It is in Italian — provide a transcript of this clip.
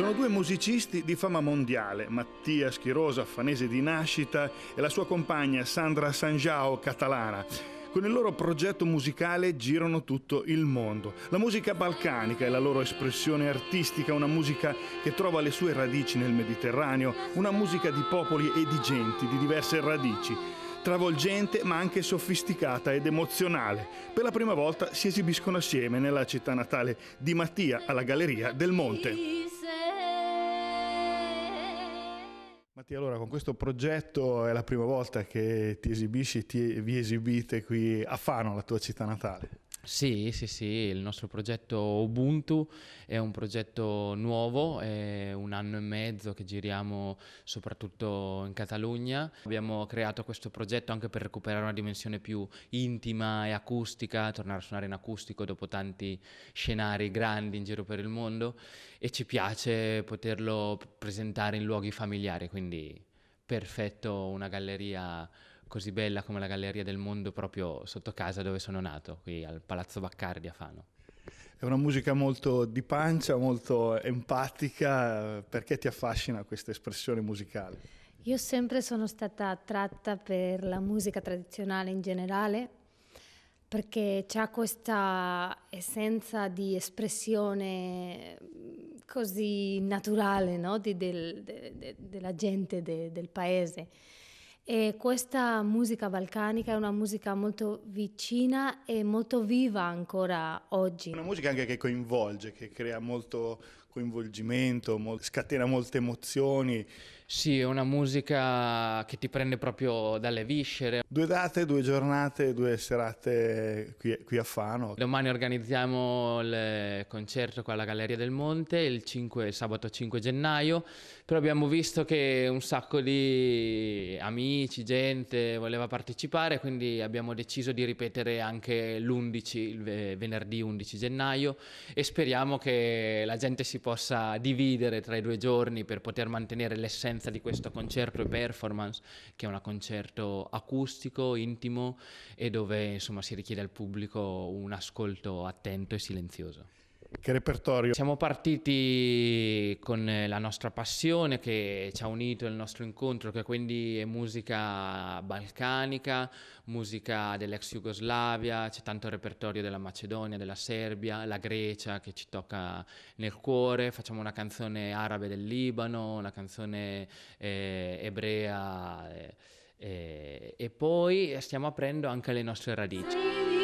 Sono due musicisti di fama mondiale, Mattia Schirosa, fanese di nascita, e la sua compagna Sandra Sanjao, catalana. Con il loro progetto musicale girano tutto il mondo. La musica balcanica è la loro espressione artistica, una musica che trova le sue radici nel Mediterraneo, una musica di popoli e di genti di diverse radici travolgente ma anche sofisticata ed emozionale. Per la prima volta si esibiscono assieme nella città natale di Mattia alla Galleria del Monte. Mattia, allora con questo progetto è la prima volta che ti esibisci, ti, vi esibite qui a Fano, la tua città natale. Sì, sì, sì, il nostro progetto Ubuntu è un progetto nuovo, è un anno e mezzo che giriamo soprattutto in Catalogna. Abbiamo creato questo progetto anche per recuperare una dimensione più intima e acustica, tornare a suonare in acustico dopo tanti scenari grandi in giro per il mondo e ci piace poterlo presentare in luoghi familiari, quindi perfetto una galleria così bella come la Galleria del Mondo proprio sotto casa dove sono nato, qui al Palazzo Baccardi a Fano. È una musica molto di pancia, molto empatica, perché ti affascina questa espressione musicale? Io sempre sono stata attratta per la musica tradizionale in generale, perché c'ha questa essenza di espressione così naturale no? di, del, de, de, della gente, de, del paese. E questa musica balcanica è una musica molto vicina e molto viva ancora oggi. Una musica anche che coinvolge, che crea molto coinvolgimento, mo- scatena molte emozioni. Sì, è una musica che ti prende proprio dalle viscere. Due date, due giornate, due serate qui, qui a Fano. Domani organizziamo il concerto qua alla Galleria del Monte, il 5, sabato 5 gennaio, però abbiamo visto che un sacco di amici, gente voleva partecipare, quindi abbiamo deciso di ripetere anche l'11, il venerdì 11 gennaio e speriamo che la gente si possa dividere tra i due giorni per poter mantenere l'essenza di questo concerto e performance, che è un concerto acustico, intimo e dove insomma si richiede al pubblico un ascolto attento e silenzioso. Che repertorio? Siamo partiti con eh, la nostra passione che ci ha unito il nostro incontro, che quindi è musica balcanica, musica dell'ex Jugoslavia, c'è tanto repertorio della Macedonia, della Serbia, la Grecia che ci tocca nel cuore, facciamo una canzone arabe del Libano, una canzone eh, ebrea eh, eh, e poi stiamo aprendo anche le nostre radici.